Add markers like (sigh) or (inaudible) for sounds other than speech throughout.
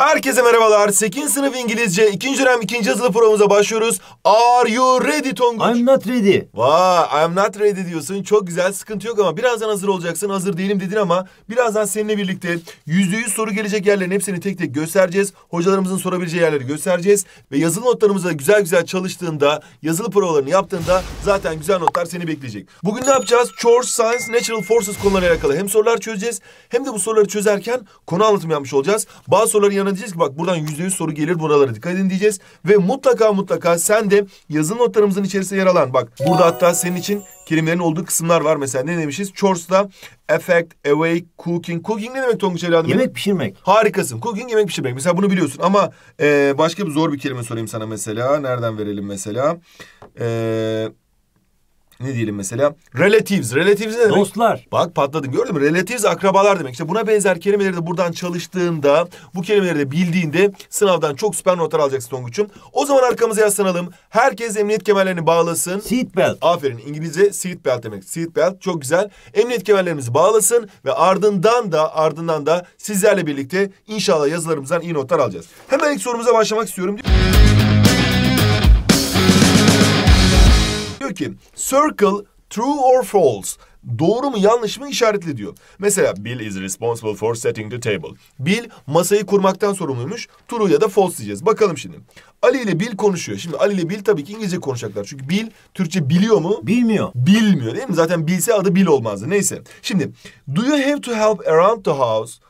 Herkese merhabalar. 8. sınıf İngilizce 2. dönem 2. yazılı programımıza başlıyoruz. Are you ready Tonguç? I'm not ready. Vay, I'm not ready diyorsun. Çok güzel, sıkıntı yok ama birazdan hazır olacaksın. Hazır değilim dedin ama birazdan seninle birlikte %100 soru gelecek yerlerin hepsini tek tek göstereceğiz. Hocalarımızın sorabileceği yerleri göstereceğiz. Ve yazılı notlarımızda güzel güzel çalıştığında, yazılı provalarını yaptığında zaten güzel notlar seni bekleyecek. Bugün ne yapacağız? Chores, Science, Natural Forces konularıyla alakalı hem sorular çözeceğiz hem de bu soruları çözerken konu anlatımı yapmış olacağız. Bazı soruların yanı Hocalarına diyeceğiz ki bak buradan yüzde yüz soru gelir buralara dikkat edin diyeceğiz. Ve mutlaka mutlaka sen de yazın notlarımızın içerisinde yer alan bak burada hatta senin için kelimelerin olduğu kısımlar var. Mesela ne demişiz? Chores'da effect, awake, cooking. Cooking ne demek Tonguç evladım? Yemek pişirmek. Harikasın. Cooking yemek pişirmek. Mesela bunu biliyorsun ama e, başka bir zor bir kelime sorayım sana mesela. Nereden verelim mesela? Eee ne diyelim mesela? Relatives. Relatives ne demek? Dostlar. Bak patladın gördün mü? Relatives akrabalar demek. İşte buna benzer kelimeleri de buradan çalıştığında, bu kelimeleri de bildiğinde sınavdan çok süper notlar alacaksın Tonguç'um. O zaman arkamıza yaslanalım. Herkes emniyet kemerlerini bağlasın. Seatbelt. Aferin. İngilizce seatbelt demek. Seatbelt çok güzel. Emniyet kemerlerimizi bağlasın ve ardından da ardından da sizlerle birlikte inşallah yazılarımızdan iyi notlar alacağız. Hemen ilk sorumuza başlamak istiyorum. Diyor ki circle true or false doğru mu yanlış mı işaretli diyor. Mesela Bill is responsible for setting the table. Bill masayı kurmaktan sorumluymuş. True ya da false diyeceğiz. Bakalım şimdi. Ali ile Bill konuşuyor. Şimdi Ali ile Bill tabii ki İngilizce konuşacaklar. Çünkü Bill Türkçe biliyor mu? Bilmiyor. Bilmiyor değil mi? Zaten bilse adı Bill olmazdı. Neyse. Şimdi do you have to help around the house?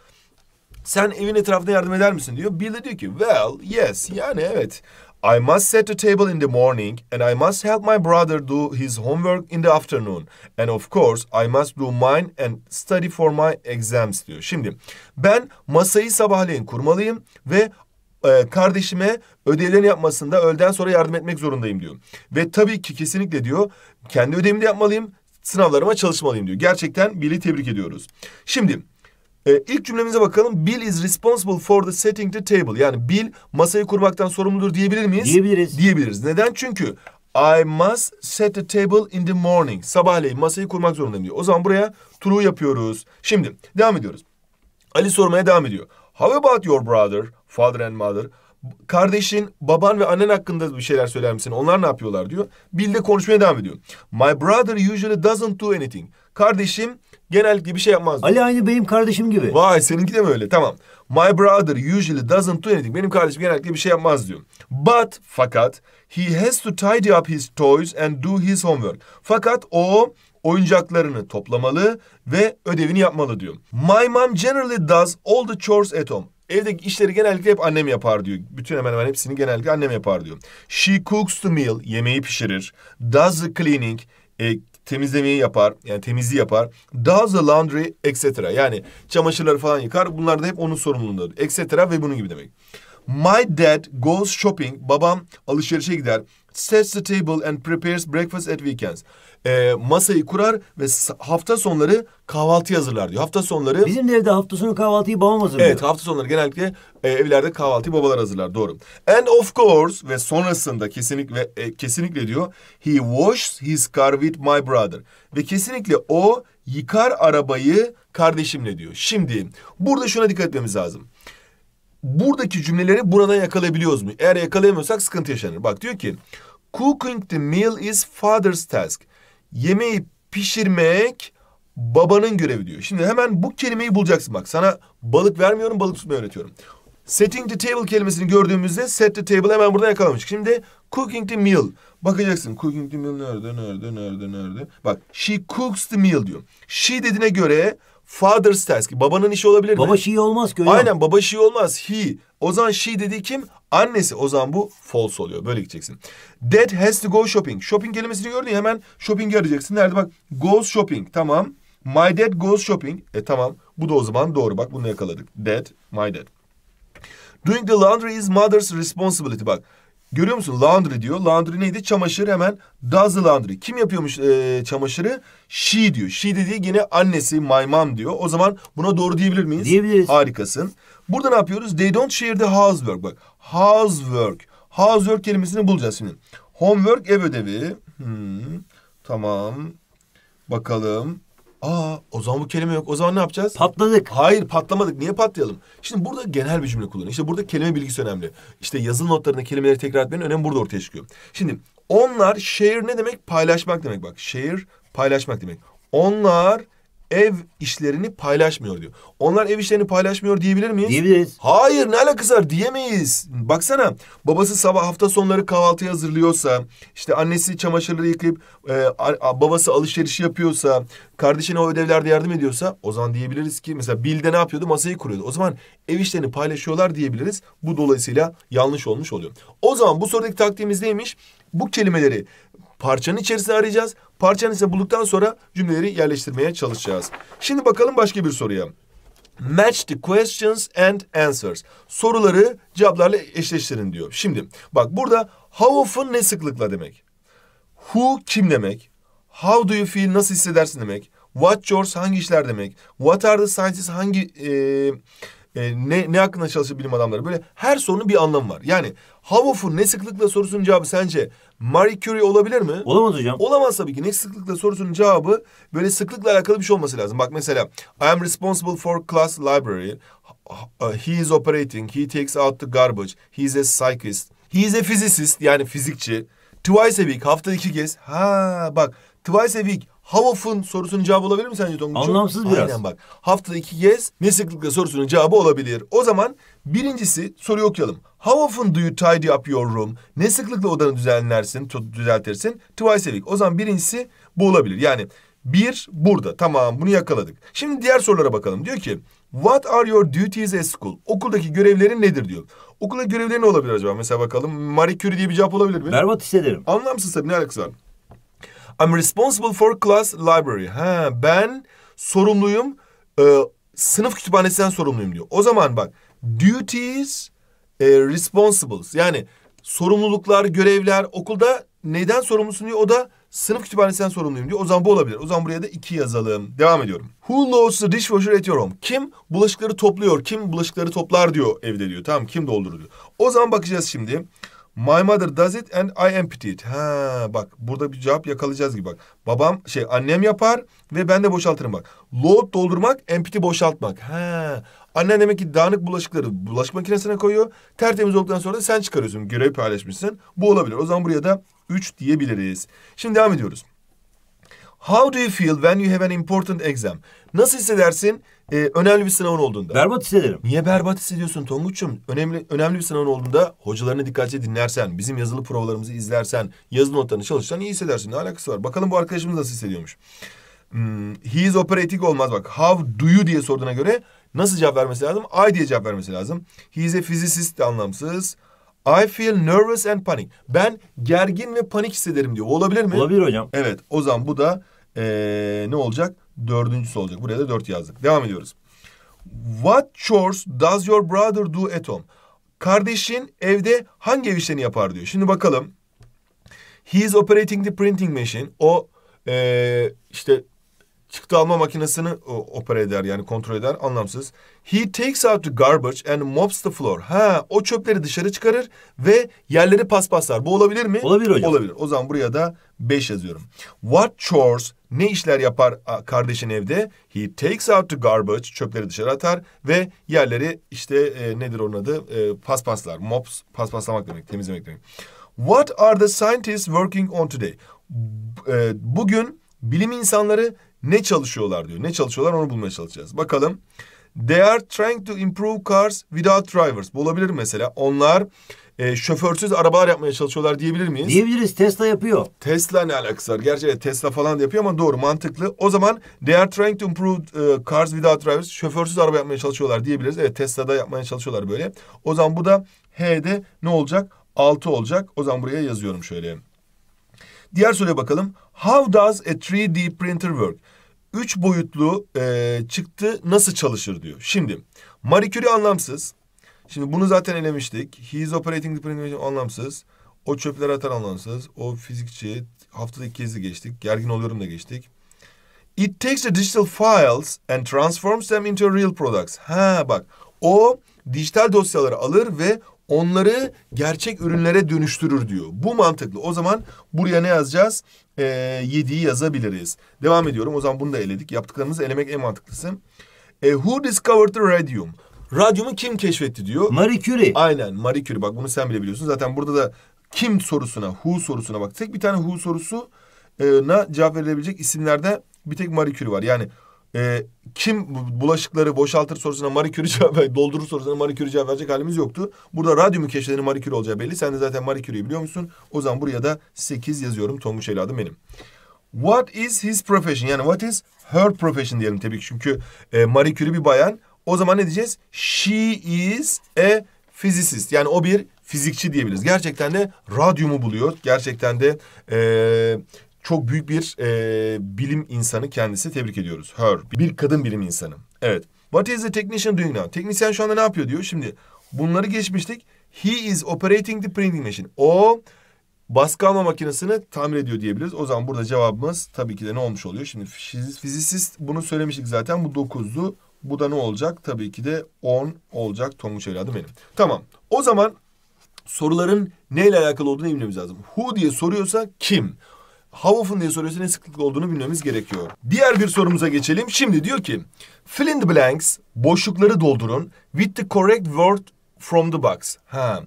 Sen evin etrafında yardım eder misin diyor. Bill de diyor ki well yes yani evet. I must set the table in the morning and I must help my brother do his homework in the afternoon. And of course I must do mine and study for my exams diyor. Şimdi ben masayı sabahleyin kurmalıyım ve e, kardeşime ödevlerini yapmasında öğleden sonra yardım etmek zorundayım diyor. Ve tabii ki kesinlikle diyor kendi ödevimi de yapmalıyım, sınavlarıma çalışmalıyım diyor. Gerçekten Bill'i tebrik ediyoruz. Şimdi e, ilk cümlemize bakalım. Bill is responsible for the setting the table. Yani Bill masayı kurmaktan sorumludur diyebilir miyiz? Diyebiliriz. Diyebiliriz. Neden? Çünkü I must set the table in the morning. Sabahleyin masayı kurmak zorundayım diyor. O zaman buraya true yapıyoruz. Şimdi devam ediyoruz. Ali sormaya devam ediyor. How about your brother, father and mother? kardeşin, baban ve annen hakkında bir şeyler söyler misin? Onlar ne yapıyorlar diyor. Bill de konuşmaya devam ediyor. My brother usually doesn't do anything. Kardeşim genellikle bir şey yapmaz. Diyor. Ali aynı benim kardeşim gibi. Vay seninki de mi öyle? Tamam. My brother usually doesn't do anything. Benim kardeşim genellikle bir şey yapmaz diyor. But fakat he has to tidy up his toys and do his homework. Fakat o oyuncaklarını toplamalı ve ödevini yapmalı diyor. My mom generally does all the chores at home. Evdeki işleri genellikle hep annem yapar diyor. Bütün hemen hemen hepsini genellikle annem yapar diyor. She cooks the meal, yemeği pişirir. Does the cleaning, e, temizlemeyi yapar. Yani temizliği yapar. Does the laundry, etc. Yani çamaşırları falan yıkar. Bunlar da hep onun sorumluluğundadır. Etc. ve bunun gibi demek. My dad goes shopping. Babam alışverişe gider. Sets the table and prepares breakfast at weekends e, masayı kurar ve hafta sonları kahvaltı hazırlar diyor. Hafta sonları... Bizim de evde hafta sonu kahvaltıyı babam hazırlıyor. Evet hafta sonları genellikle e, evlerde kahvaltıyı babalar hazırlar doğru. And of course ve sonrasında kesinlikle e, kesinlikle diyor he washes his car with my brother. Ve kesinlikle o yıkar arabayı kardeşimle diyor. Şimdi burada şuna dikkat etmemiz lazım buradaki cümleleri buradan yakalayabiliyoruz mu? Eğer yakalayamıyorsak sıkıntı yaşanır. Bak diyor ki cooking the meal is father's task yemeği pişirmek babanın görevi diyor. Şimdi hemen bu kelimeyi bulacaksın bak. Sana balık vermiyorum, balık tutmayı öğretiyorum. Setting the table kelimesini gördüğümüzde set the table hemen buradan yakalamıştık. Şimdi cooking the meal. Bakacaksın cooking the meal nerede, nerede, nerede, nerede. Bak she cooks the meal diyor. She dediğine göre Father's task. Babanın işi olabilir Baba mi? Şey olmaz ki Aynen baba şey olmaz. He. O zaman she dediği kim? Annesi. O zaman bu false oluyor. Böyle gideceksin. Dad has to go shopping. Shopping kelimesini gördün ya hemen shopping arayacaksın. Nerede bak? Goes shopping. Tamam. My dad goes shopping. E tamam. Bu da o zaman doğru. Bak bunu yakaladık. Dad, my dad. Doing the laundry is mother's responsibility. Bak Görüyor musun? Laundry diyor. Laundry neydi? Çamaşır hemen does the laundry. Kim yapıyormuş e, çamaşırı? She diyor. She dediği yine annesi, my mom diyor. O zaman buna doğru diyebilir miyiz? Diyebiliriz. Harikasın. Burada ne yapıyoruz? They don't share the housework. Bak housework. Housework kelimesini bulacağız şimdi. Homework ev ödevi. Hmm, tamam. Bakalım. Aa o zaman bu kelime yok. O zaman ne yapacağız? Patladık. Hayır patlamadık. Niye patlayalım? Şimdi burada genel bir cümle kullanın. İşte burada kelime bilgisi önemli. İşte yazılı notlarında kelimeleri tekrar etmenin önemi burada ortaya çıkıyor. Şimdi onlar share ne demek? Paylaşmak demek bak. Share paylaşmak demek. Onlar ev işlerini paylaşmıyor diyor. Onlar ev işlerini paylaşmıyor diyebilir miyiz? Diyebiliriz. Hayır ne alakası var diyemeyiz. Baksana babası sabah hafta sonları kahvaltı hazırlıyorsa, işte annesi çamaşırları yıkayıp e, babası alışveriş yapıyorsa, kardeşine o ödevlerde yardım ediyorsa o zaman diyebiliriz ki mesela Bilde ne yapıyordu? Masayı kuruyordu. O zaman ev işlerini paylaşıyorlar diyebiliriz. Bu dolayısıyla yanlış olmuş oluyor. O zaman bu sorudaki taktiğimiz neymiş? Bu kelimeleri parçanın içerisine arayacağız. Parçanın ise bulduktan sonra cümleleri yerleştirmeye çalışacağız. Şimdi bakalım başka bir soruya. Match the questions and answers. Soruları cevaplarla eşleştirin diyor. Şimdi bak burada how often ne sıklıkla demek. Who kim demek. How do you feel nasıl hissedersin demek. What chores hangi işler demek. What are the scientists hangi e, e, ne, ne hakkında çalışır bilim adamları. Böyle her sorunun bir anlamı var. Yani Havof'un ne sıklıkla sorusunun cevabı sence Marie Curie olabilir mi? Olamaz hocam. Olamaz tabii ki. Ne sıklıkla sorusunun cevabı böyle sıklıkla alakalı bir şey olması lazım. Bak mesela I am responsible for class library. He is operating. He takes out the garbage. He is a psychist. He is a physicist yani fizikçi. Twice a week haftada iki kez. Ha bak twice a week How sorusunun cevabı olabilir mi sence Tonguç'um? Anlamsız biraz. Aynen bak. Haftada iki kez ne sıklıkla sorusunun cevabı olabilir. O zaman birincisi soruyu okuyalım. How often do you tidy up your room? Ne sıklıkla odanı düzenlersin, düzeltirsin? Twice a week. O zaman birincisi bu olabilir. Yani bir burada. Tamam bunu yakaladık. Şimdi diğer sorulara bakalım. Diyor ki What are your duties at school? Okuldaki görevlerin nedir diyor. Okulda görevleri ne olabilir acaba? Mesela bakalım Marie Curie diye bir cevap olabilir mi? Berbat hissederim. Anlamsız tabii ne alakası var? I'm responsible for class library. Ha, ben sorumluyum. E, sınıf kütüphanesinden sorumluyum diyor. O zaman bak duties e, responsibles. Yani sorumluluklar, görevler okulda neden sorumlusun diyor. O da sınıf kütüphanesinden sorumluyum diyor. O zaman bu olabilir. O zaman buraya da iki yazalım. Devam ediyorum. Who loads the dishwasher at your home? Kim bulaşıkları topluyor? Kim bulaşıkları toplar diyor evde diyor. Tamam kim doldurur diyor. O zaman bakacağız şimdi. My mother does it and I empty it. Ha bak burada bir cevap yakalayacağız gibi bak. Babam şey annem yapar ve ben de boşaltırım bak. Load doldurmak, empty boşaltmak. Ha annen demek ki dağınık bulaşıkları bulaşık makinesine koyuyor. Tertemiz olduktan sonra sen çıkarıyorsun. Görev paylaşmışsın. Bu olabilir. O zaman buraya da üç diyebiliriz. Şimdi devam ediyoruz. How do you feel when you have an important exam? Nasıl hissedersin? e, önemli bir sınavın olduğunda. Berbat hissederim. Niye berbat hissediyorsun Tonguç'um? Önemli önemli bir sınavın olduğunda hocalarını dikkatli dinlersen, bizim yazılı provalarımızı izlersen, yazılı notlarını çalışsan iyi hissedersin. Ne alakası var? Bakalım bu arkadaşımız nasıl hissediyormuş. Hmm, he is operating olmaz bak. How do you diye sorduğuna göre nasıl cevap vermesi lazım? I diye cevap vermesi lazım. He is a physicist de anlamsız. I feel nervous and panic. Ben gergin ve panik hissederim diyor. O olabilir mi? Olabilir hocam. Evet. O zaman bu da ee, ne olacak? dördüncüsü olacak. Buraya da dört yazdık. Devam ediyoruz. What chores does your brother do at home? Kardeşin evde hangi ev işlerini yapar diyor. Şimdi bakalım. He is operating the printing machine. O ee, işte çıktı alma makinesini e, opera eder yani kontrol eder anlamsız. He takes out the garbage and mops the floor. Ha o çöpleri dışarı çıkarır ve yerleri paspaslar. Bu olabilir mi? Olabilir hocam. Olabilir. O zaman buraya da beş yazıyorum. What chores ne işler yapar kardeşin evde? He takes out the garbage çöpleri dışarı atar ve yerleri işte e, nedir onun adı? E, paspaslar. Mops paspaslamak demek, temizlemek demek. What are the scientists working on today? E, bugün bilim insanları ne çalışıyorlar diyor. Ne çalışıyorlar onu bulmaya çalışacağız. Bakalım. They are trying to improve cars without drivers. Bu olabilir mesela. Onlar e, şoförsüz arabalar yapmaya çalışıyorlar diyebilir miyiz? Diyebiliriz. Tesla yapıyor. Tesla ne alakası var? Gerçi Tesla falan da yapıyor ama doğru mantıklı. O zaman they are trying to improve e, cars without drivers. Şoförsüz araba yapmaya çalışıyorlar diyebiliriz. Evet Tesla'da yapmaya çalışıyorlar böyle. O zaman bu da H'de ne olacak? 6 olacak. O zaman buraya yazıyorum şöyle. Diğer soruya bakalım. How does a 3D printer work? Üç boyutlu e, çıktı nasıl çalışır diyor. Şimdi Marie Curie anlamsız. Şimdi bunu zaten elemiştik. He is operating the printing anlamsız. O çöpler atar anlamsız. O fizikçi haftada iki kez de geçtik. Gergin oluyorum da geçtik. It takes the digital files and transforms them into real products. Ha bak o dijital dosyaları alır ve onları gerçek ürünlere dönüştürür diyor. Bu mantıklı. O zaman buraya ne yazacağız? Ee, yediği yazabiliriz. Devam ediyorum. O zaman bunu da eledik. Yaptıklarımızı elemek en mantıklısı. E, who discovered the radium? Radyumu kim keşfetti diyor. Marie Curie. Aynen Marie Curie. Bak bunu sen bile biliyorsun. Zaten burada da kim sorusuna, who sorusuna bak. Tek bir tane who sorusu e, na cevap verilebilecek isimlerde bir tek Marie Curie var. Yani e, kim bulaşıkları boşaltır sorusuna Marie Curie cevap ver, doldurur sorusuna Marie Curie cevap verecek halimiz yoktu. Burada radyomu keşfedeni Marie Curie olacağı belli. Sen de zaten Marie Curie'yi biliyor musun? O zaman buraya da sekiz yazıyorum. Tonguç Eli adım benim. What is his profession? Yani what is her profession diyelim tabii ki. Çünkü e, Marie Curie bir bayan. O zaman ne diyeceğiz? She is a physicist. Yani o bir fizikçi diyebiliriz. Gerçekten de radyumu buluyor. Gerçekten de e, çok büyük bir e, bilim insanı kendisi. Tebrik ediyoruz. Her. Bir kadın bilim insanı. Evet. What is the technician doing now? Teknisyen şu anda ne yapıyor diyor. Şimdi bunları geçmiştik. He is operating the printing machine. O baskı alma makinesini tamir ediyor diyebiliriz. O zaman burada cevabımız tabii ki de ne olmuş oluyor? Şimdi fizisist bunu söylemiştik zaten. Bu dokuzdu. Bu da ne olacak? Tabii ki de on olacak. Tonguç evladım benim. Tamam. O zaman soruların neyle alakalı olduğunu bilmemiz lazım. Who diye soruyorsa kim? how often diye soruyorsa ne sıklıkla olduğunu bilmemiz gerekiyor. Diğer bir sorumuza geçelim. Şimdi diyor ki fill in the blanks boşlukları doldurun with the correct word from the box. Ha.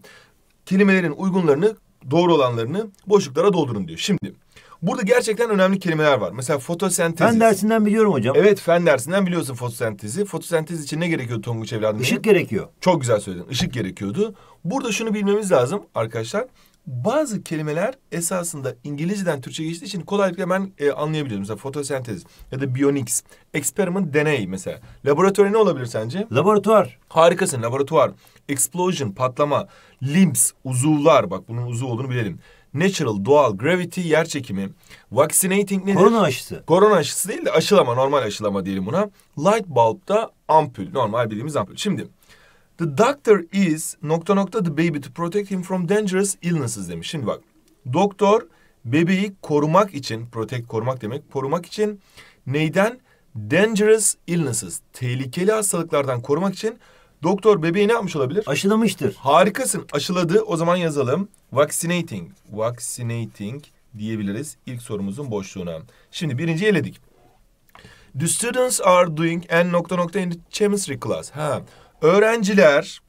Kelimelerin uygunlarını, doğru olanlarını boşluklara doldurun diyor. Şimdi Burada gerçekten önemli kelimeler var. Mesela fotosentez. Fen dersinden biliyorum hocam. Evet fen dersinden biliyorsun fotosentezi. Fotosentez için ne gerekiyor Tonguç evladım? Işık benim? gerekiyor. Çok güzel söyledin. Işık gerekiyordu. Burada şunu bilmemiz lazım arkadaşlar bazı kelimeler esasında İngilizceden Türkçe geçtiği için kolaylıkla ben e, anlayabiliyorum. Mesela fotosentez ya da bionics, experiment, deney mesela. Laboratuvar ne olabilir sence? Laboratuvar. Harikasın laboratuvar. Explosion, patlama. Limbs, uzuvlar. Bak bunun uzuv olduğunu bilelim. Natural, doğal, gravity, yer çekimi. Vaccinating nedir? Korona aşısı. Korona aşısı değil de aşılama, normal aşılama diyelim buna. Light bulb da ampul, normal bildiğimiz ampul. Şimdi The doctor is nokta nokta the baby to protect him from dangerous illnesses demiş. Şimdi bak doktor bebeği korumak için protect korumak demek korumak için neyden? Dangerous illnesses tehlikeli hastalıklardan korumak için doktor bebeği ne yapmış olabilir? Aşılamıştır. Harikasın aşıladı o zaman yazalım. Vaccinating. Vaccinating diyebiliriz ilk sorumuzun boşluğuna. Şimdi birinci eledik. The students are doing en nokta nokta in the chemistry class. Ha öğrenciler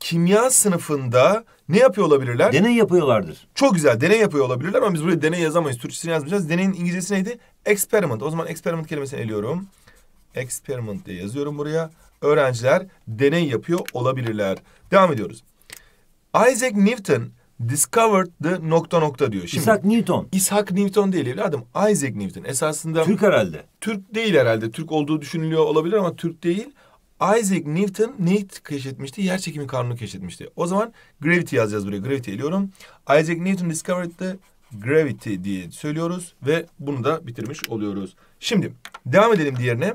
kimya sınıfında ne yapıyor olabilirler? Deney yapıyorlardır. Çok güzel deney yapıyor olabilirler ama biz buraya deney yazamayız. Türkçesini yazmayacağız. Deneyin İngilizcesi neydi? Experiment. O zaman experiment kelimesini eliyorum. Experiment diye yazıyorum buraya. Öğrenciler deney yapıyor olabilirler. Devam ediyoruz. Isaac Newton discovered the nokta nokta diyor. Şimdi, İshak Newton. İshak Newton değil evladım. Isaac Newton. Esasında... Türk herhalde. Türk değil herhalde. Türk olduğu düşünülüyor olabilir ama Türk değil. Isaac Newton neyi keşfetmişti? Yer çekimi kanunu keşfetmişti. O zaman gravity yazacağız buraya. Gravity ediyorum. Isaac Newton discovered the gravity diye söylüyoruz ve bunu da bitirmiş oluyoruz. Şimdi devam edelim diğerine.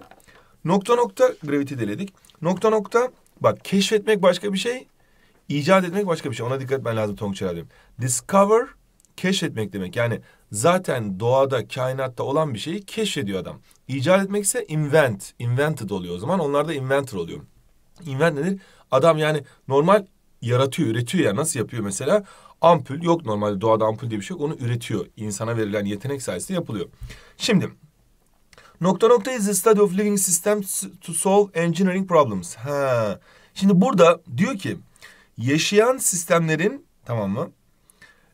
Nokta nokta gravity deledik. Nokta nokta bak keşfetmek başka bir şey, icat etmek başka bir şey. Ona dikkat etmen lazım Tongçer abim. Discover keşfetmek demek. Yani zaten doğada, kainatta olan bir şeyi keşfediyor adam. İcat etmek ise invent, invented oluyor o zaman. Onlar da inventor oluyor. Invent nedir? Adam yani normal yaratıyor, üretiyor ya. Nasıl yapıyor mesela? Ampul yok normalde doğada ampul diye bir şey yok. Onu üretiyor. İnsana verilen yetenek sayesinde yapılıyor. Şimdi nokta nokta is the study of living systems to solve engineering problems. Ha. Şimdi burada diyor ki yaşayan sistemlerin tamam mı?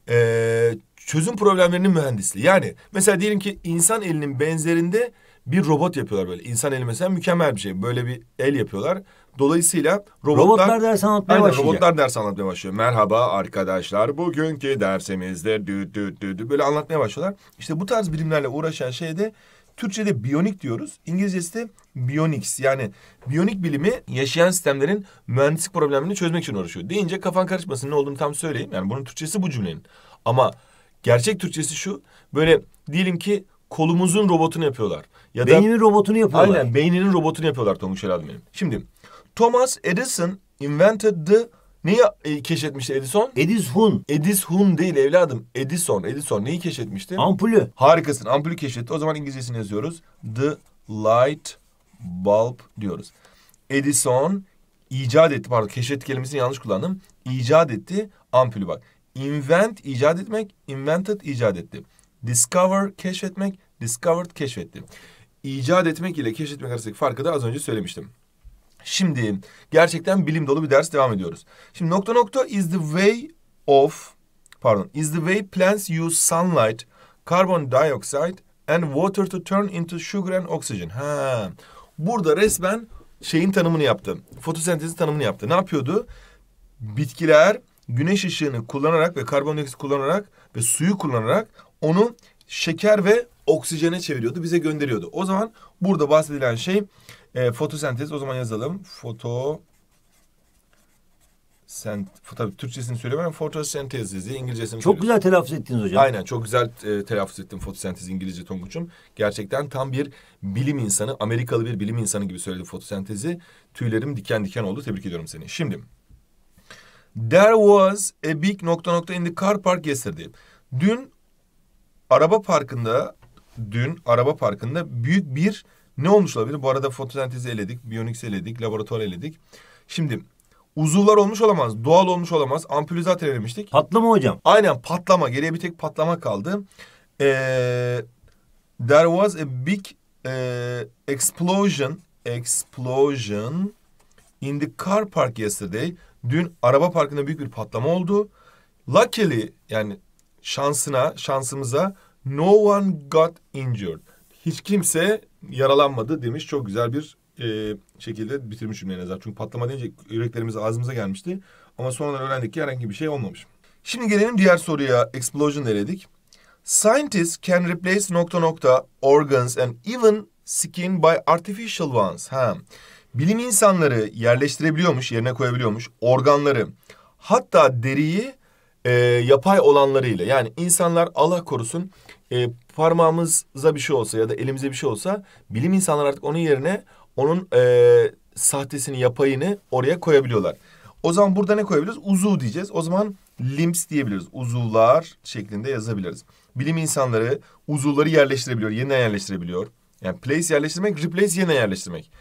e, çözüm problemlerinin mühendisliği. Yani mesela diyelim ki insan elinin benzerinde bir robot yapıyorlar böyle. İnsan eli mesela mükemmel bir şey. Böyle bir el yapıyorlar. Dolayısıyla robotlar, robotlar ders anlatmaya aynen, başlayacak. Robotlar ders anlatmaya başlıyor. Merhaba arkadaşlar bugünkü dersimizde dü dü dü dü böyle anlatmaya başlıyorlar. İşte bu tarz bilimlerle uğraşan şey de Türkçe'de biyonik diyoruz. İngilizcesi de bionics. Yani biyonik bilimi yaşayan sistemlerin mühendislik problemlerini çözmek için uğraşıyor. Deyince kafan karışmasın ne olduğunu tam söyleyeyim. Yani bunun Türkçesi bu cümlenin. Ama gerçek Türkçesi şu. Böyle diyelim ki kolumuzun robotunu yapıyorlar. Ya da, robotunu yapıyorlar. Aynen beyninin robotunu yapıyorlar Tonguç Helal benim. Şimdi Thomas Edison invented the Neyi e, keşfetmişti Edison? Edison. Edison değil evladım. Edison. Edison neyi keşfetmişti? Ampulü. Harikasın. Ampulü keşfetti. O zaman İngilizcesini yazıyoruz. The light bulb diyoruz. Edison icat etti. Pardon keşfet kelimesini yanlış kullandım. İcat etti ampulü bak. Invent icat etmek, invented icat etti. Discover keşfetmek, discovered keşfetti. İcat etmek ile keşfetmek arasındaki farkı da az önce söylemiştim. Şimdi gerçekten bilim dolu bir ders devam ediyoruz. Şimdi nokta nokta is the way of pardon is the way plants use sunlight, carbon dioxide and water to turn into sugar and oxygen. Ha. Burada resmen şeyin tanımını yaptı. Fotosentezin tanımını yaptı. Ne yapıyordu? Bitkiler güneş ışığını kullanarak ve karbondioksit kullanarak ve suyu kullanarak onu şeker ve oksijene çeviriyordu, bize gönderiyordu. O zaman burada bahsedilen şey e, fotosentez o zaman yazalım. Foto sen tabii Türkçesini söylemem. fotosentez diye İngilizcesini Çok güzel telaffuz ettiniz hocam. Aynen çok güzel e, telaffuz ettim fotosentez İngilizce Tonguç'um. Gerçekten tam bir bilim insanı, Amerikalı bir bilim insanı gibi söyledi fotosentezi. Tüylerim diken diken oldu. Tebrik ediyorum seni. Şimdi There was a big nokta nokta in the car park yesterday. Dün araba parkında dün araba parkında büyük bir ne olmuş olabilir? Bu arada fotosentezi eledik, biyoniksi eledik, laboratuvar eledik. Şimdi uzuvlar olmuş olamaz, doğal olmuş olamaz. Ampülizatör elemiştik. Patlama hocam. Aynen patlama. Geriye bir tek patlama kaldı. Ee, there was a big e, explosion, explosion in the car park yesterday. Dün araba parkında büyük bir patlama oldu. Luckily yani şansına, şansımıza no one got injured. Hiç kimse yaralanmadı demiş. Çok güzel bir e, şekilde bitirmiş cümleyi Nezar. Çünkü patlama deyince yüreklerimiz ağzımıza gelmişti. Ama sonradan öğrendik ki herhangi bir şey olmamış. Şimdi gelelim diğer soruya. Explosion dedik. Scientists can replace nokta nokta organs and even skin by artificial ones. Ha. Bilim insanları yerleştirebiliyormuş, yerine koyabiliyormuş organları. Hatta deriyi e, yapay olanlarıyla yani insanlar Allah korusun e, parmağımıza bir şey olsa ya da elimize bir şey olsa bilim insanları artık onun yerine onun e, sahtesini, yapayını oraya koyabiliyorlar. O zaman burada ne koyabiliriz? Uzuv diyeceğiz. O zaman limbs diyebiliriz. Uzuvlar şeklinde yazabiliriz. Bilim insanları uzuvları yerleştirebiliyor, yeniden yerleştirebiliyor. Yani place yerleştirmek, replace yeniden yerleştirmek.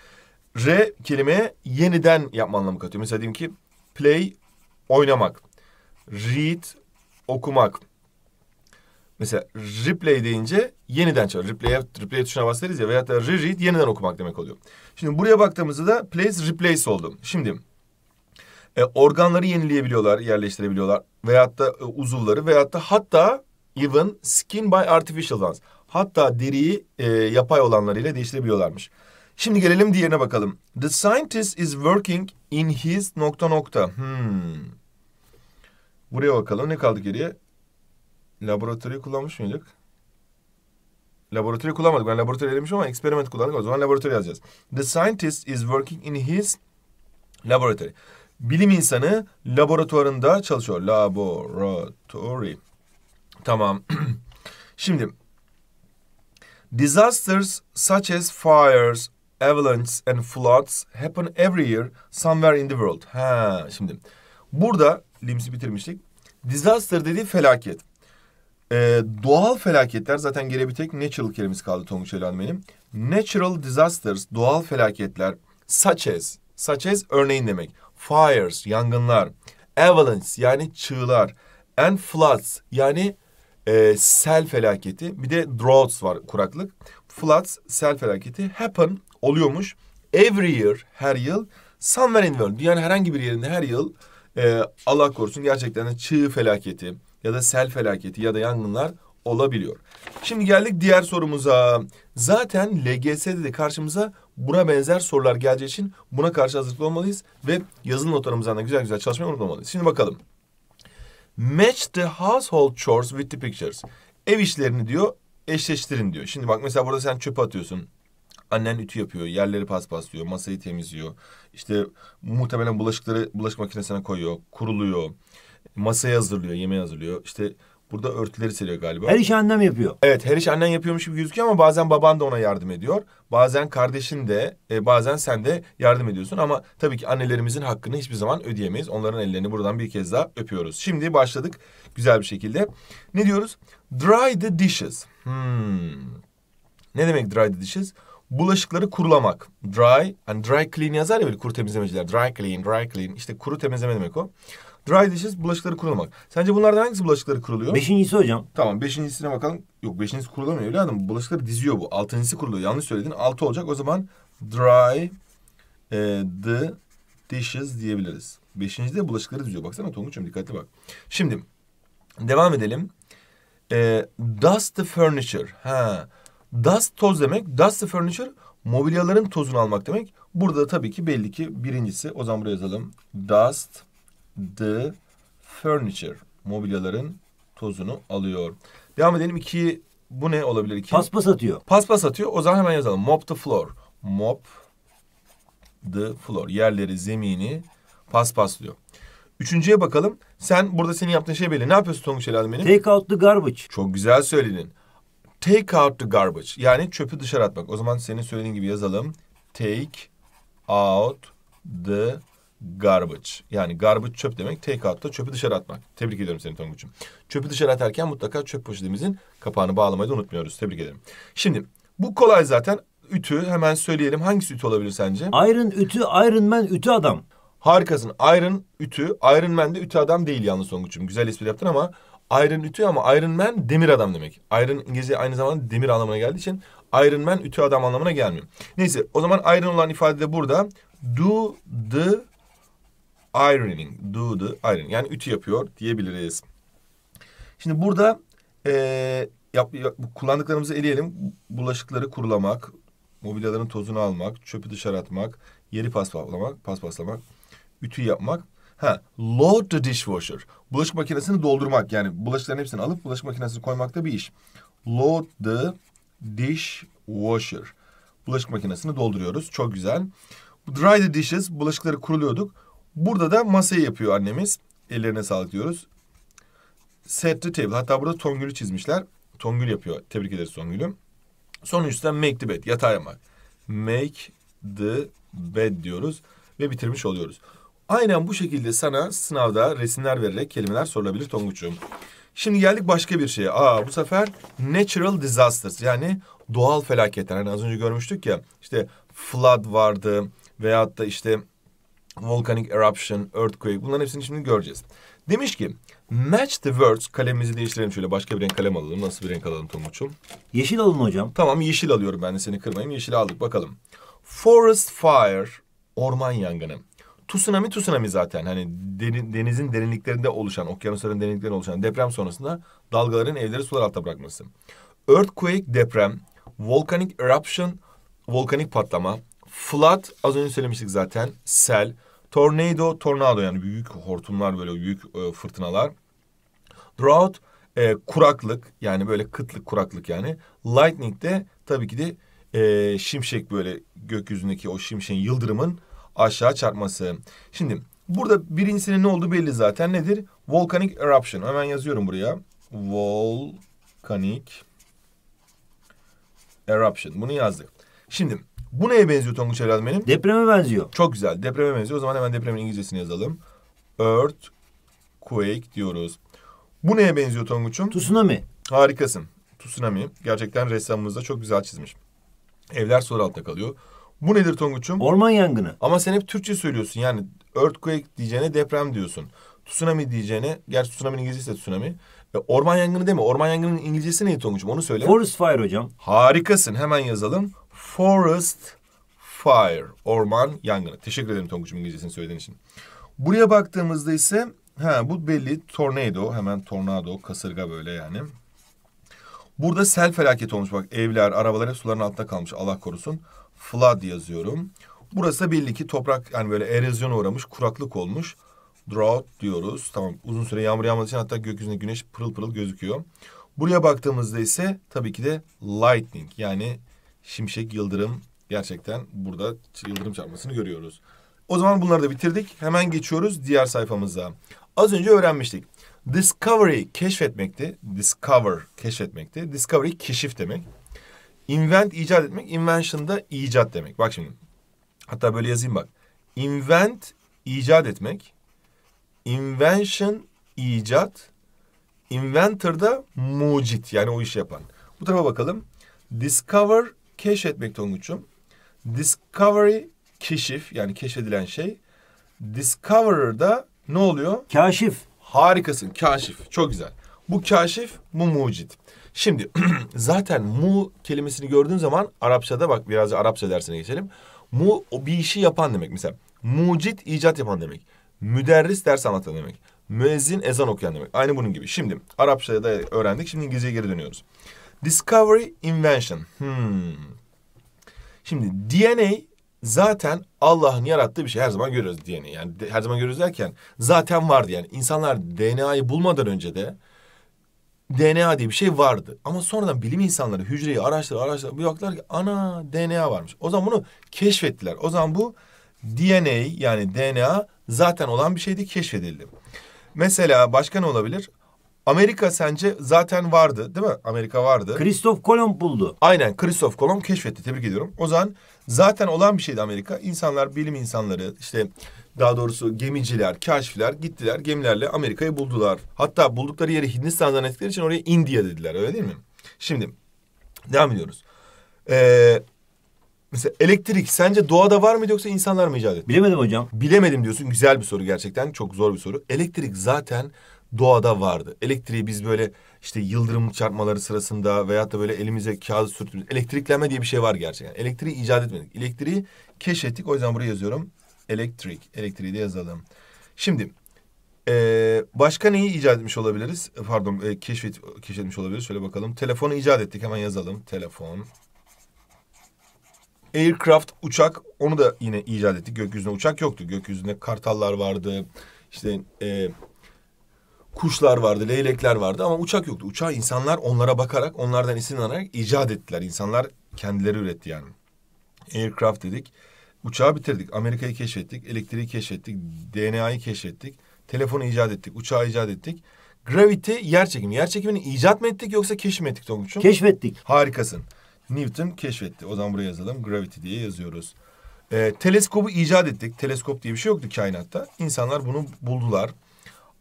Re kelimeye yeniden yapma anlamı katıyor. Mesela diyeyim ki play oynamak, read okumak, mesela replay deyince yeniden çalıyor. Replay, replay tuşuna basarız ya veyahut da reread yeniden okumak demek oluyor. Şimdi buraya baktığımızda da place replace oldu. Şimdi e, organları yenileyebiliyorlar, yerleştirebiliyorlar veyahut da e, uzuvları veyahut da hatta even skin by artificial ones. Hatta deriyi e, yapay olanlarıyla değiştirebiliyorlarmış. Şimdi gelelim diğerine bakalım. The scientist is working in his nokta nokta. Hmm. Buraya bakalım ne kaldı geriye? laboratuvarı kullanmış mıydık? Laboratuvarı kullanmadık. Ben laboratuvarı elemişim ama experiment kullandık. O zaman laboratuvarı yazacağız. The scientist is working in his laboratory. Bilim insanı laboratuvarında çalışıyor. Laboratory. Tamam. (clears throat) Şimdi disasters such as fires, avalanches and floods happen every year somewhere in the world. Ha şimdi burada limsi bitirmiştik. Disaster dediği felaket. Ee, doğal felaketler zaten geriye bir tek natural kelimesi kaldı Tonguç Hanım benim. Natural disasters, doğal felaketler, such as, such as örneğin demek. Fires, yangınlar, avalanche yani çığlar, and floods yani e, sel felaketi. Bir de droughts var kuraklık. Floods, sel felaketi happen oluyormuş. Every year, her yıl somewhere in the world, yani herhangi bir yerinde her yıl e, Allah korusun gerçekten de çığ felaketi, ya da sel felaketi ya da yangınlar olabiliyor. Şimdi geldik diğer sorumuza. Zaten LGS'de de karşımıza buna benzer sorular geleceği için buna karşı hazırlıklı olmalıyız ve yazılı notlarımızdan da güzel güzel çalışmayı unutmamalıyız. Şimdi bakalım. Match the household chores with the pictures. Ev işlerini diyor eşleştirin diyor. Şimdi bak mesela burada sen çöp atıyorsun. Annen ütü yapıyor, yerleri paspaslıyor, masayı temizliyor. İşte muhtemelen bulaşıkları bulaşık makinesine koyuyor, kuruluyor. Masaya hazırlıyor, yemeği hazırlıyor. İşte burada örtüleri seriyor galiba. Her işi annem yapıyor. Evet her işi annen yapıyormuş gibi gözüküyor ama bazen baban da ona yardım ediyor. Bazen kardeşin de e, bazen sen de yardım ediyorsun. Ama tabii ki annelerimizin hakkını hiçbir zaman ödeyemeyiz. Onların ellerini buradan bir kez daha öpüyoruz. Şimdi başladık güzel bir şekilde. Ne diyoruz? Dry the dishes. Hmm. Ne demek dry the dishes? bulaşıkları kurulamak. Dry, hani dry clean yazar ya böyle kuru temizlemeciler. Dry clean, dry clean. İşte kuru temizleme demek o. Dry dishes bulaşıkları kurulamak. Sence bunlardan hangisi bulaşıkları kuruluyor? Beşincisi hocam. Tamam beşincisine bakalım. Yok beşincisi kurulamıyor evladım. Bulaşıkları diziyor bu. Altıncısı kuruluyor. Yanlış söyledin. Altı olacak. O zaman dry e, the dishes diyebiliriz. Beşinci de bulaşıkları diziyor. Baksana Tonguç'um dikkatli bak. Şimdi devam edelim. E, dust the furniture. Ha. Dust toz demek. Dust the furniture mobilyaların tozunu almak demek. Burada tabii ki belli ki birincisi. O zaman buraya yazalım. Dust the furniture. Mobilyaların tozunu alıyor. Devam edelim. iki bu ne olabilir? ki? Paspas atıyor. Paspas atıyor. O zaman hemen yazalım. Mop the floor. Mop the floor. Yerleri, zemini paspaslıyor. Üçüncüye bakalım. Sen burada senin yaptığın şey belli. Ne yapıyorsun Tonguç Helal benim? Take out the garbage. Çok güzel söyledin. Take out the garbage. Yani çöpü dışarı atmak. O zaman senin söylediğin gibi yazalım. Take out the garbage. Yani garbage çöp demek take out'ta çöpü dışarı atmak. Tebrik ediyorum seni Tonguç'um. Çöpü dışarı atarken mutlaka çöp poşetimizin kapağını bağlamayı da unutmuyoruz. Tebrik ederim. Şimdi bu kolay zaten. Ütü hemen söyleyelim. Hangisi ütü olabilir sence? Iron ütü, Iron Man ütü adam. Harikasın. Iron ütü. Iron Man de ütü adam değil yalnız Tonguç'um. Güzel espri yaptın ama Iron ütü ama Iron Man demir adam demek. Iron İngilizce aynı zamanda demir anlamına geldiği için Iron Man ütü adam anlamına gelmiyor. Neyse o zaman Iron olan ifade de burada. Do the ironing, do the ironing. Yani ütü yapıyor diyebiliriz. Şimdi burada e, yap, yap, kullandıklarımızı eleyelim. Bulaşıkları kurulamak, mobilyaların tozunu almak, çöpü dışarı atmak, yeri paspaslamak, paspaslamak, ütü yapmak. Ha, load the dishwasher. Bulaşık makinesini doldurmak yani bulaşıkların hepsini alıp bulaşık makinesini koymak da bir iş. Load the dishwasher. Bulaşık makinesini dolduruyoruz. Çok güzel. Dry the dishes. Bulaşıkları kuruluyorduk. Burada da masayı yapıyor annemiz. Ellerine sağlık diyoruz. Set the table. Hatta burada Tongül'ü çizmişler. Tongül yapıyor. Tebrik ederiz Tongül'üm. Son make the bed. Yatağı yapmak. Make the bed diyoruz. Ve bitirmiş oluyoruz. Aynen bu şekilde sana sınavda resimler vererek kelimeler sorulabilir Tonguç'um. Şimdi geldik başka bir şeye. Aa bu sefer natural disasters yani doğal felaketler. Hani az önce görmüştük ya işte flood vardı veyahut da işte volcanic eruption, earthquake bunların hepsini şimdi göreceğiz. Demiş ki match the words kalemimizi değiştirelim şöyle başka bir renk kalem alalım. Nasıl bir renk alalım Tomuç'um? Yeşil alın hocam. Tamam yeşil alıyorum ben de seni kırmayayım yeşil aldık bakalım. Forest fire orman yangını. Tsunami tsunami zaten hani denizin derinliklerinde oluşan, okyanusların derinliklerinde oluşan deprem sonrasında dalgaların evleri sular altta bırakması. Earthquake deprem, volcanic eruption, volkanik patlama, flood az önce söylemiştik zaten, sel, Tornado, tornado yani büyük hortumlar böyle büyük e, fırtınalar. Drought e, kuraklık yani böyle kıtlık kuraklık yani. Lightning de tabii ki de e, şimşek böyle gökyüzündeki o şimşeğin yıldırımın aşağı çarpması. Şimdi burada birincisinin ne olduğu belli zaten nedir? Volcanic eruption hemen yazıyorum buraya. Volcanic eruption bunu yazdık. Şimdi bu neye benziyor Tonguç evladım Depreme benziyor. Çok güzel. Depreme benziyor. O zaman hemen depremin İngilizcesini yazalım. Earth quake diyoruz. Bu neye benziyor Tonguç'um? Tsunami. Harikasın. Tsunami. Gerçekten ressamımız da çok güzel çizmiş. Evler soru altında kalıyor. Bu nedir Tonguç'um? Orman yangını. Ama sen hep Türkçe söylüyorsun. Yani earthquake diyeceğine deprem diyorsun. Tsunami diyeceğine, gerçi tsunami'nin İngilizcesi de tsunami. E, orman yangını değil mi? Orman yangının İngilizcesi neydi Tonguç'um onu söyle. Forest fire hocam. Harikasın. Hemen yazalım. Forest Fire. Orman yangını. Teşekkür ederim Tonguç'un İngilizcesini söylediğin için. Buraya baktığımızda ise ha, bu belli tornado. Hemen tornado kasırga böyle yani. Burada sel felaketi olmuş. Bak evler, arabalar hep suların altında kalmış. Allah korusun. Flood yazıyorum. Burası belli ki toprak yani böyle erozyona uğramış, kuraklık olmuş. Drought diyoruz. Tamam uzun süre yağmur yağmadığı için hatta gökyüzünde güneş pırıl pırıl gözüküyor. Buraya baktığımızda ise tabii ki de lightning yani şimşek, yıldırım gerçekten burada yıldırım çarpmasını görüyoruz. O zaman bunları da bitirdik. Hemen geçiyoruz diğer sayfamıza. Az önce öğrenmiştik. Discovery keşfetmekti. Discover keşfetmekti. Discovery keşif demek. Invent icat etmek. Invention da icat demek. Bak şimdi. Hatta böyle yazayım bak. Invent icat etmek. Invention icat. Inventor da mucit yani o işi yapan. Bu tarafa bakalım. Discover keşfetmek Tonguç'um. Discovery keşif yani keşfedilen şey. Discoverer'da ne oluyor? Kaşif. Harikasın kaşif çok güzel. Bu kaşif bu mucit. Şimdi (clears throat) zaten mu kelimesini gördüğün zaman Arapçada bak biraz Arapça dersine geçelim. Mu o bir işi yapan demek mesela. Mucit icat yapan demek. Müderris ders anlatan demek. Müezzin ezan okuyan demek. Aynı bunun gibi. Şimdi Arapçada öğrendik. Şimdi İngilizceye geri dönüyoruz. Discovery invention. Hmm. Şimdi DNA zaten Allah'ın yarattığı bir şey. Her zaman görüyoruz DNA. Yani her zaman görüyoruz derken zaten vardı yani. insanlar DNA'yı bulmadan önce de DNA diye bir şey vardı. Ama sonradan bilim insanları hücreyi araştırdı araştırdı. Bu baktılar ki ana DNA varmış. O zaman bunu keşfettiler. O zaman bu DNA yani DNA zaten olan bir şeydi keşfedildi. Mesela başka ne olabilir? Amerika sence zaten vardı değil mi? Amerika vardı. Kristof Kolomb buldu. Aynen Kristof Kolomb keşfetti. Tebrik ediyorum. O zaman zaten olan bir şeydi Amerika. İnsanlar, bilim insanları işte daha doğrusu gemiciler, kaşifler gittiler gemilerle Amerika'yı buldular. Hatta buldukları yeri Hindistan zannettikleri için oraya India dediler öyle değil mi? Şimdi devam ediyoruz. Ee, mesela elektrik sence doğada var mıydı yoksa insanlar mı icat etti? Bilemedim hocam. Bilemedim diyorsun. Güzel bir soru gerçekten. Çok zor bir soru. Elektrik zaten doğada vardı. Elektriği biz böyle işte yıldırım çarpmaları sırasında veyahut da böyle elimize kağıdı sürttüğümüz elektriklenme diye bir şey var gerçekten. Elektriği icat etmedik. Elektriği keşfettik. O yüzden buraya yazıyorum. Elektrik. Elektriği de yazalım. Şimdi ee, başka neyi icat etmiş olabiliriz? Pardon, e, keşfet keşfetmiş olabiliriz. Şöyle bakalım. Telefonu icat ettik. Hemen yazalım. Telefon. Aircraft uçak onu da yine icat ettik. Gökyüzünde uçak yoktu. Gökyüzünde kartallar vardı. İşte e, kuşlar vardı, leylekler vardı ama uçak yoktu. Uçağı insanlar onlara bakarak, onlardan esinlenerek icat ettiler. İnsanlar kendileri üretti yani. Aircraft dedik. Uçağı bitirdik. Amerika'yı keşfettik. Elektriği keşfettik. DNA'yı keşfettik. Telefonu icat ettik. Uçağı icat ettik. Gravity yer çekimi. Yer çekimini icat mı ettik yoksa keşfettik Tonguç'um? Keşfettik. Harikasın. Newton keşfetti. O zaman buraya yazalım. Gravity diye yazıyoruz. Ee, teleskobu icat ettik. Teleskop diye bir şey yoktu kainatta. İnsanlar bunu buldular.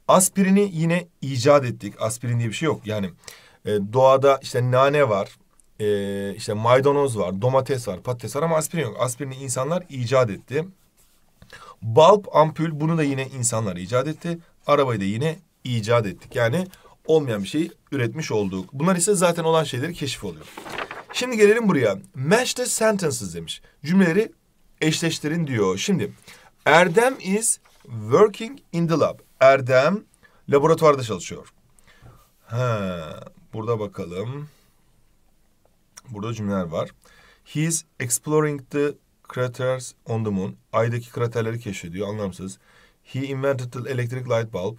Aspirini yine icat ettik. Aspirin diye bir şey yok. Yani e, doğada işte nane var, e, işte maydanoz var, domates var, patates var ama aspirin yok. Aspirini insanlar icat etti. Balp ampul bunu da yine insanlar icat etti. Arabayı da yine icat ettik. Yani olmayan bir şeyi üretmiş olduk. Bunlar ise zaten olan şeyleri keşif oluyor. Şimdi gelelim buraya. Match the sentences demiş. Cümleleri eşleştirin diyor. Şimdi Erdem is working in the lab. Erdem laboratuvarda çalışıyor. Ha, burada bakalım. Burada cümleler var. He is exploring the craters on the moon. Ay'daki kraterleri keşfediyor. Anlamsız. He invented the electric light bulb.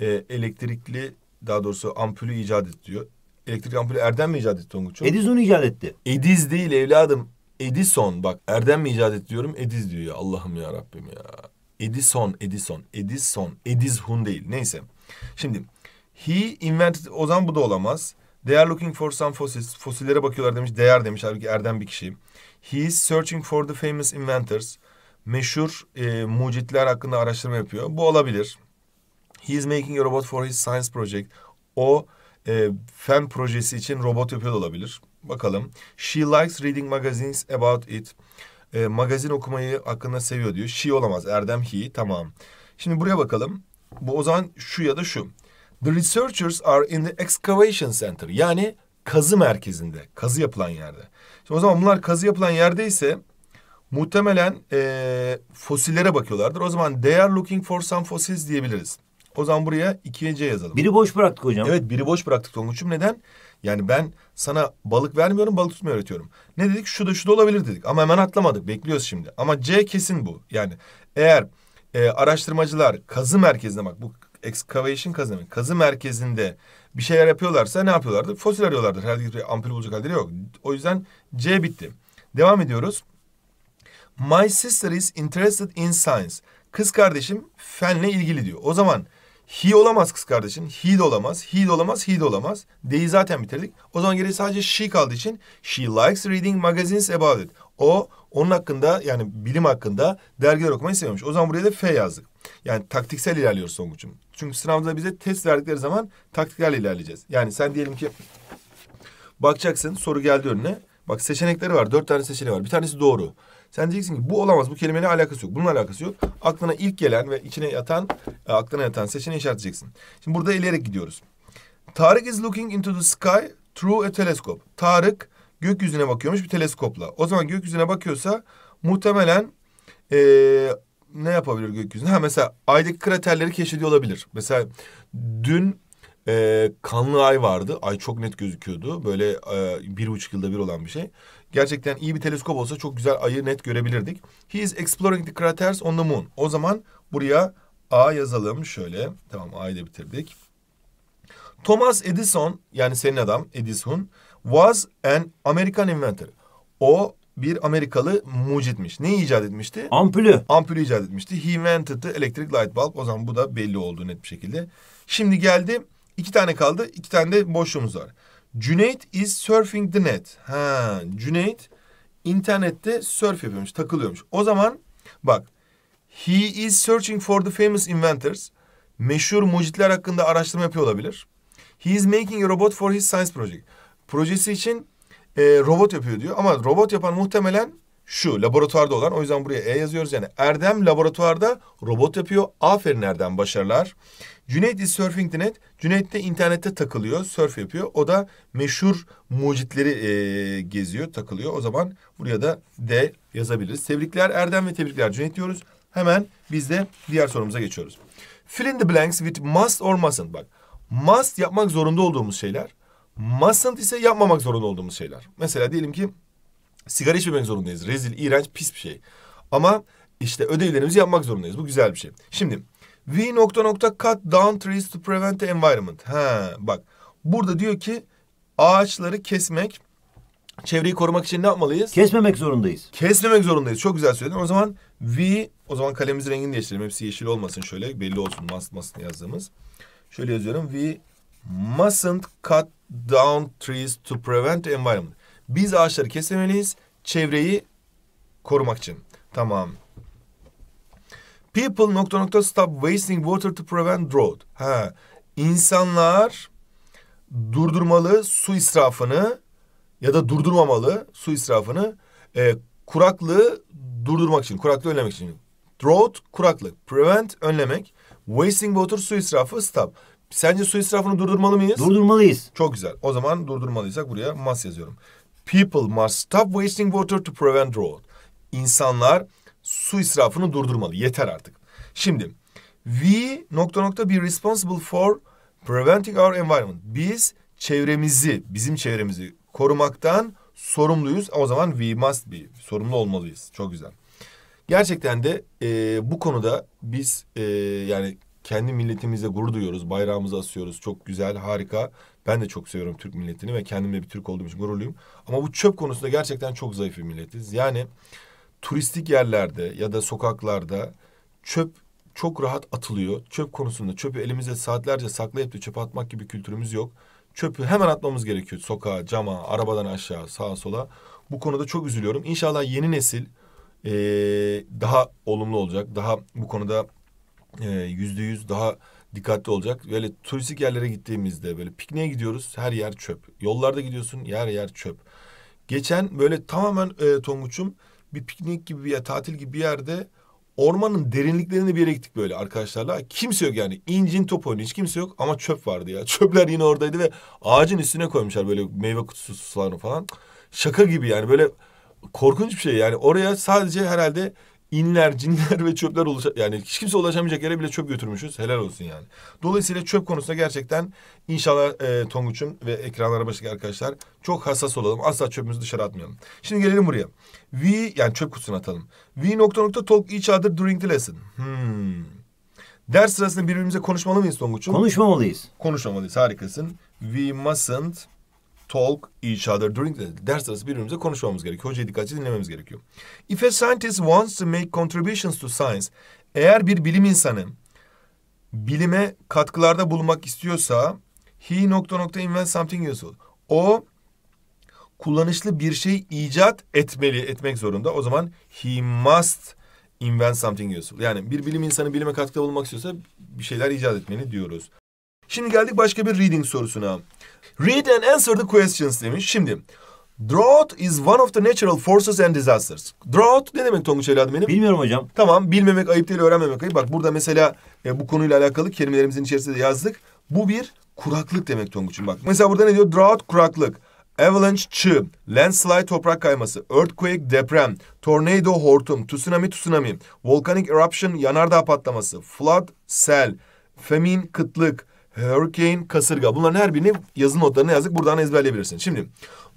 E, elektrikli daha doğrusu ampulü icat etti diyor. Elektrik ampulü Erdem mi icat etti Tonguç? Edison icat etti. Ediz değil evladım. Edison bak Erdem mi icat etti diyorum Ediz diyor ya Allah'ım ya Rabbim ya. Edison, Edison, Edison, Edison değil. Neyse. Şimdi he invented o zaman bu da olamaz. They are looking for some fossils. Fosillere bakıyorlar demiş. Değer demiş. Halbuki Erdem bir kişi. He is searching for the famous inventors. Meşhur e, mucitler hakkında araştırma yapıyor. Bu olabilir. He is making a robot for his science project. O e, fen projesi için robot yapıyor olabilir. Bakalım. She likes reading magazines about it. E, magazin okumayı hakkında seviyor diyor. She olamaz. Erdem hi Tamam. Şimdi buraya bakalım. Bu o zaman şu ya da şu. The researchers are in the excavation center. Yani kazı merkezinde. Kazı yapılan yerde. Şimdi o zaman bunlar kazı yapılan yerdeyse muhtemelen e, fosillere bakıyorlardır. O zaman they are looking for some fossils diyebiliriz. O zaman buraya 2C yazalım. Biri boş bıraktık hocam. Evet biri boş bıraktık Tonguç'um. Neden? Yani ben sana balık vermiyorum, balık tutmayı öğretiyorum. Ne dedik? Şu da şu da olabilir dedik. Ama hemen atlamadık. Bekliyoruz şimdi. Ama C kesin bu. Yani eğer e, araştırmacılar kazı merkezine bak bu excavation kazı demek. Kazı merkezinde bir şeyler yapıyorlarsa ne yapıyorlardır? Fosil arıyorlardır. Herhalde bir ampul bulacak halleri yok. O yüzden C bitti. Devam ediyoruz. My sister is interested in science. Kız kardeşim fenle ilgili diyor. O zaman He olamaz kız kardeşin. He de olamaz. He de olamaz. He de olamaz. De'yi zaten bitirdik. O zaman geriye sadece she kaldığı için she likes reading magazines about it. O onun hakkında yani bilim hakkında dergiler okumayı seviyormuş. O zaman buraya da F yazdık. Yani taktiksel ilerliyoruz Songuç'um. Çünkü sınavda bize test verdikleri zaman taktiklerle ilerleyeceğiz. Yani sen diyelim ki bakacaksın soru geldi önüne. Bak seçenekleri var. Dört tane seçeneği var. Bir tanesi doğru. Sen diyeceksin ki bu olamaz. Bu kelimeyle alakası yok. Bununla alakası yok. Aklına ilk gelen ve içine yatan e, aklına yatan seçeneği işaretleyeceksin. Şimdi burada ilerek gidiyoruz. Tarık is looking into the sky through a telescope. Tarık gökyüzüne bakıyormuş bir teleskopla. O zaman gökyüzüne bakıyorsa muhtemelen e, ne yapabilir gökyüzüne? Ha mesela aydaki kraterleri keşfediyor olabilir. Mesela dün e, kanlı ay vardı. Ay çok net gözüküyordu. Böyle e, bir buçuk yılda bir olan bir şey. Gerçekten iyi bir teleskop olsa çok güzel ayı net görebilirdik. He is exploring the craters on the moon. O zaman buraya A yazalım şöyle. Tamam A'yı da bitirdik. Thomas Edison yani senin adam Edison was an American inventor. O bir Amerikalı mucitmiş. Ne icat etmişti? Ampülü. Ampülü icat etmişti. He invented the electric light bulb. O zaman bu da belli oldu net bir şekilde. Şimdi geldi. iki tane kaldı. iki tane de boşluğumuz var. Cüneyt is surfing the net. Ha, Cüneyt internette surf yapıyormuş, takılıyormuş. O zaman bak. He is searching for the famous inventors. Meşhur mucitler hakkında araştırma yapıyor olabilir. He is making a robot for his science project. Projesi için e, robot yapıyor diyor. Ama robot yapan muhtemelen şu laboratuvarda olan o yüzden buraya E yazıyoruz. Yani Erdem laboratuvarda robot yapıyor. Aferin Erdem başarılar. Cüneyt is surfing the net. Cüneyt de internette takılıyor. Surf yapıyor. O da meşhur mucitleri e, geziyor takılıyor. O zaman buraya da D yazabiliriz. Tebrikler Erdem ve tebrikler Cüneyt diyoruz. Hemen biz de diğer sorumuza geçiyoruz. Fill in the blanks with must or mustn't. Bak must yapmak zorunda olduğumuz şeyler. Mustn't ise yapmamak zorunda olduğumuz şeyler. Mesela diyelim ki sigara içmemek zorundayız. Rezil, iğrenç, pis bir şey. Ama işte ödevlerimizi yapmak zorundayız. Bu güzel bir şey. Şimdi we nokta nokta cut down trees to prevent the environment. Ha bak burada diyor ki ağaçları kesmek çevreyi korumak için ne yapmalıyız? Kesmemek zorundayız. Kesmemek zorundayız. Çok güzel söyledin. O zaman we o zaman kalemimizin rengini değiştirelim. Hepsi yeşil olmasın şöyle belli olsun must must yazdığımız. Şöyle yazıyorum. We mustn't cut down trees to prevent the environment. Biz ağaçları kesemeliyiz çevreyi korumak için. Tamam. People nokta nokta stop wasting water to prevent drought. Ha. İnsanlar durdurmalı su israfını ya da durdurmamalı su israfını e, kuraklığı durdurmak için, kuraklığı önlemek için. Drought kuraklık, prevent önlemek, wasting water su israfı stop. Sence su israfını durdurmalı mıyız? Durdurmalıyız. Çok güzel. O zaman durdurmalıysak buraya mas yazıyorum. People must stop wasting water to prevent drought. İnsanlar su israfını durdurmalı. Yeter artık. Şimdi we nokta nokta be responsible for preventing our environment. Biz çevremizi, bizim çevremizi korumaktan sorumluyuz. O zaman we must be. Sorumlu olmalıyız. Çok güzel. Gerçekten de e, bu konuda biz e, yani kendi milletimize gurur duyuyoruz. Bayrağımızı asıyoruz. Çok güzel, harika. Ben de çok seviyorum Türk milletini ve kendim de bir Türk olduğum için gururluyum. Ama bu çöp konusunda gerçekten çok zayıf bir milletiz. Yani turistik yerlerde ya da sokaklarda çöp çok rahat atılıyor. Çöp konusunda çöpü elimize saatlerce saklayıp da çöp atmak gibi kültürümüz yok. Çöpü hemen atmamız gerekiyor. Sokağa, cama, arabadan aşağı, sağa sola. Bu konuda çok üzülüyorum. İnşallah yeni nesil ee, daha olumlu olacak. Daha bu konuda e, yüzde yüz daha dikkatli olacak. Böyle turistik yerlere gittiğimizde böyle pikniğe gidiyoruz her yer çöp. Yollarda gidiyorsun yer yer çöp. Geçen böyle tamamen e, Tonguç'um bir piknik gibi bir tatil gibi bir yerde ormanın derinliklerini bir yere gittik böyle arkadaşlarla. Kimse yok yani. incin top oynuyor. Hiç kimse yok ama çöp vardı ya. (laughs) Çöpler yine oradaydı ve ağacın üstüne koymuşlar böyle meyve kutusu sularını falan. Şaka gibi yani böyle korkunç bir şey yani. Oraya sadece herhalde inler, cinler (laughs) ve çöpler oluşa... Yani hiç kimse ulaşamayacak yere bile çöp götürmüşüz. Helal olsun yani. Dolayısıyla çöp konusunda gerçekten inşallah e, Tonguç'un ve ekranlara başındaki arkadaşlar çok hassas olalım. Asla çöpümüzü dışarı atmayalım. Şimdi gelelim buraya. We yani çöp kutusuna atalım. We nokta nokta talk each other during the lesson. Hmm. Ders sırasında birbirimize konuşmalı mıyız Tonguç'um? Konuşmamalıyız. Konuşmamalıyız. Harikasın. We mustn't talk each other during the ders arası birbirimize konuşmamız gerekiyor. Hocayı dikkatli dinlememiz gerekiyor. If a scientist wants to make contributions to science, eğer bir bilim insanı bilime katkılarda bulunmak istiyorsa he nokta nokta invent something useful. O kullanışlı bir şey icat etmeli, etmek zorunda. O zaman he must invent something useful. Yani bir bilim insanı bilime katkıda bulunmak istiyorsa bir şeyler icat etmeli diyoruz. Şimdi geldik başka bir reading sorusuna. Read and answer the questions demiş. Şimdi Drought is one of the natural forces and disasters. Drought ne demek Tonguç evladım benim? Bilmiyorum hocam. Tamam bilmemek ayıp değil öğrenmemek ayıp. Bak burada mesela e, bu konuyla alakalı kelimelerimizin içerisinde yazdık. Bu bir kuraklık demek Tonguç'um bak. Mesela burada ne diyor? Drought kuraklık. Avalanche çığ, landslide toprak kayması, earthquake deprem, tornado hortum, tsunami tsunami, volcanic eruption yanardağ patlaması, flood sel, famine kıtlık, hurricane, kasırga. Bunların her birini yazı notlarına yazdık. Buradan ezberleyebilirsin. Şimdi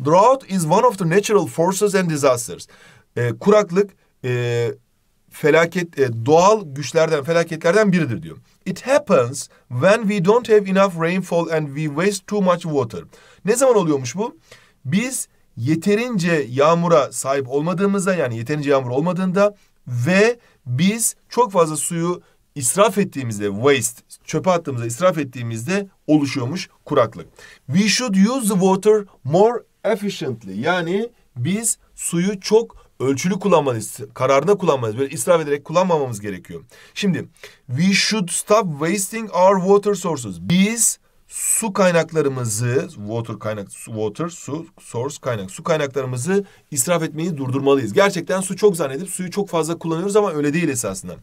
drought is one of the natural forces and disasters. E, kuraklık e, felaket e, doğal güçlerden, felaketlerden biridir diyor. It happens when we don't have enough rainfall and we waste too much water. Ne zaman oluyormuş bu? Biz yeterince yağmura sahip olmadığımızda yani yeterince yağmur olmadığında ve biz çok fazla suyu israf ettiğimizde waste, çöpe attığımızda israf ettiğimizde oluşuyormuş kuraklık. We should use the water more efficiently. Yani biz suyu çok ölçülü kullanmalıyız, kararında kullanmalıyız. Böyle israf ederek kullanmamamız gerekiyor. Şimdi we should stop wasting our water sources. Biz su kaynaklarımızı, water kaynak, water, su, source kaynak, su kaynaklarımızı israf etmeyi durdurmalıyız. Gerçekten su çok zannedip suyu çok fazla kullanıyoruz ama öyle değil esasında.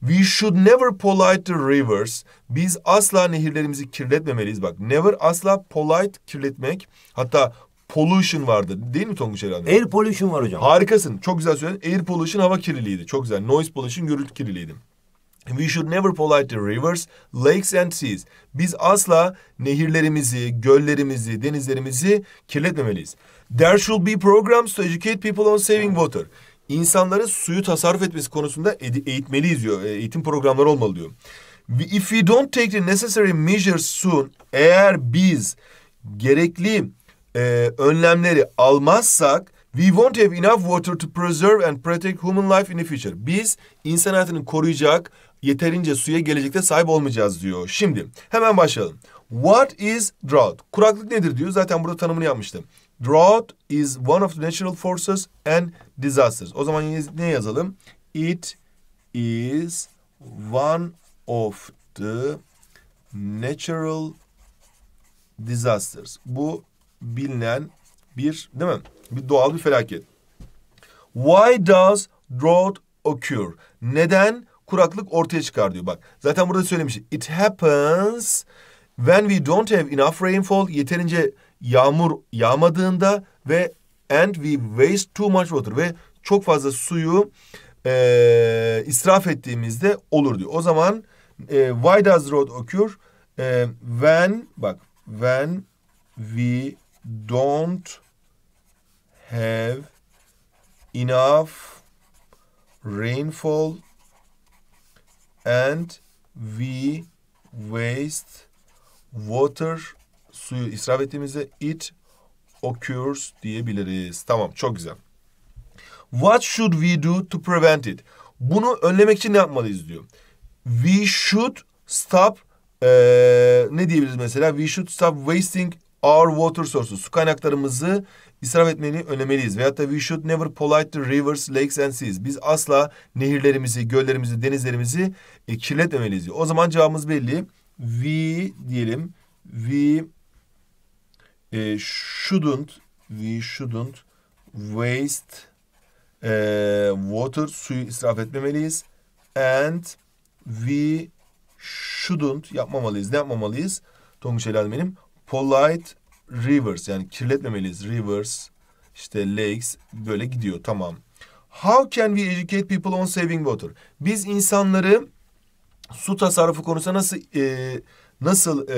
We should never pollute the rivers. Biz asla nehirlerimizi kirletmemeliyiz. Bak never asla pollute kirletmek. Hatta pollution vardı. Değil mi Tonguç herhalde? Air pollution var hocam. Harikasın. Çok güzel söyledin. Air pollution hava kirliliğiydi. Çok güzel. Noise pollution gürültü kirliliğiydi. We should never pollute the rivers, lakes and seas. Biz asla nehirlerimizi, göllerimizi, denizlerimizi kirletmemeliyiz. There should be programs to educate people on saving water. İnsanları suyu tasarruf etmesi konusunda eğitmeliyiz diyor. E, eğitim programları olmalı diyor. If we don't take the necessary measures soon, eğer biz gerekli e, önlemleri almazsak We won't have enough water to preserve and protect human life in the future. Biz insan hayatını koruyacak, yeterince suya gelecekte sahip olmayacağız diyor. Şimdi hemen başlayalım. What is drought? Kuraklık nedir diyor. Zaten burada tanımını yapmıştım. Drought is one of the natural forces and disasters. O zaman ne yazalım? It is one of the natural disasters. Bu bilinen bir değil mi? Bir doğal bir felaket. Why does drought occur? Neden kuraklık ortaya çıkar diyor. Bak zaten burada söylemiş. It happens when we don't have enough rainfall. Yeterince yağmur yağmadığında ve and we waste too much water. Ve çok fazla suyu e, israf ettiğimizde olur diyor. O zaman e, why does road occur? E, when bak when we don't have enough rainfall and we waste water suyu israf ettiğimizde it occurs diyebiliriz. Tamam çok güzel. What should we do to prevent it? Bunu önlemek için ne yapmalıyız diyor. We should stop ee, ne diyebiliriz mesela? We should stop wasting our water sources, su kaynaklarımızı israf etmeni önlemeliyiz. Veyahut da we should never pollute the rivers, lakes and seas. Biz asla nehirlerimizi, göllerimizi, denizlerimizi e, kirletmemeliyiz. O zaman cevabımız belli. We diyelim. We e, shouldn't, we shouldn't waste e, water, suyu israf etmemeliyiz. And we shouldn't yapmamalıyız. Ne yapmamalıyız? Tonguç Helal benim polite rivers yani kirletmemeliyiz. Rivers işte lakes böyle gidiyor tamam. How can we educate people on saving water? Biz insanları su tasarrufu konusunda nasıl e, nasıl e,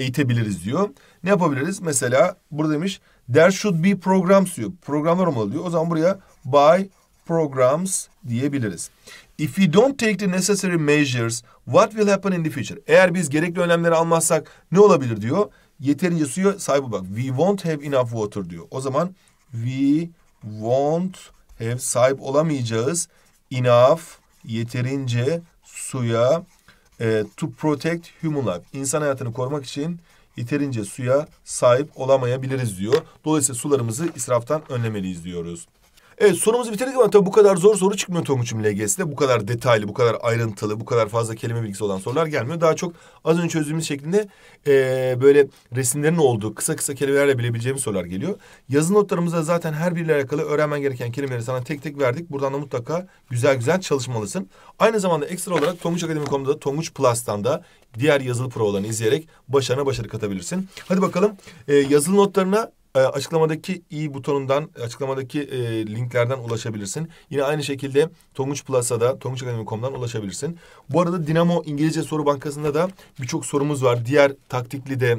eğitebiliriz diyor. Ne yapabiliriz? Mesela burada demiş there should be programs diyor. Programlar olmalı diyor. O zaman buraya by programs diyebiliriz. If we don't take the necessary measures, what will happen in the future? Eğer biz gerekli önlemleri almazsak ne olabilir diyor. Yeterince suya sahip bak. We won't have enough water diyor. O zaman we won't have sahip olamayacağız. Enough yeterince suya e, to protect human life. İnsan hayatını korumak için yeterince suya sahip olamayabiliriz diyor. Dolayısıyla sularımızı israftan önlemeliyiz diyoruz. Evet sorumuzu bitirdik ama tabii bu kadar zor soru çıkmıyor Tonguç'un LGS'de. Bu kadar detaylı, bu kadar ayrıntılı, bu kadar fazla kelime bilgisi olan sorular gelmiyor. Daha çok az önce çözdüğümüz şeklinde e, böyle resimlerin olduğu kısa kısa kelimelerle bilebileceğimiz sorular geliyor. Yazı notlarımızda zaten her biriyle alakalı öğrenmen gereken kelimeleri sana tek tek verdik. Buradan da mutlaka güzel güzel çalışmalısın. Aynı zamanda ekstra olarak Tonguç Akademi.com'da da Tonguç Plus'tan da diğer yazılı provalarını izleyerek başarına başarı katabilirsin. Hadi bakalım e, yazılı notlarına ee, açıklamadaki i butonundan, açıklamadaki e, linklerden ulaşabilirsin. Yine aynı şekilde Tonguç Plus'a tonguçakademi.com'dan ulaşabilirsin. Bu arada Dinamo İngilizce Soru Bankası'nda da birçok sorumuz var. Diğer taktikli de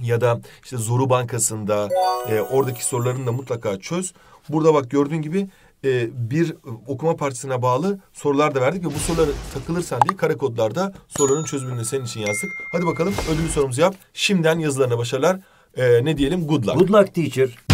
ya da işte Zoru Bankası'nda e, oradaki sorularını da mutlaka çöz. Burada bak gördüğün gibi e, bir okuma parçasına bağlı sorular da verdik ve bu soruları takılırsan diye kare kodlarda soruların çözümünü senin için yazdık. Hadi bakalım ödülü sorumuzu yap. Şimdiden yazılarına başarılar e, ne diyelim good luck. Good luck teacher.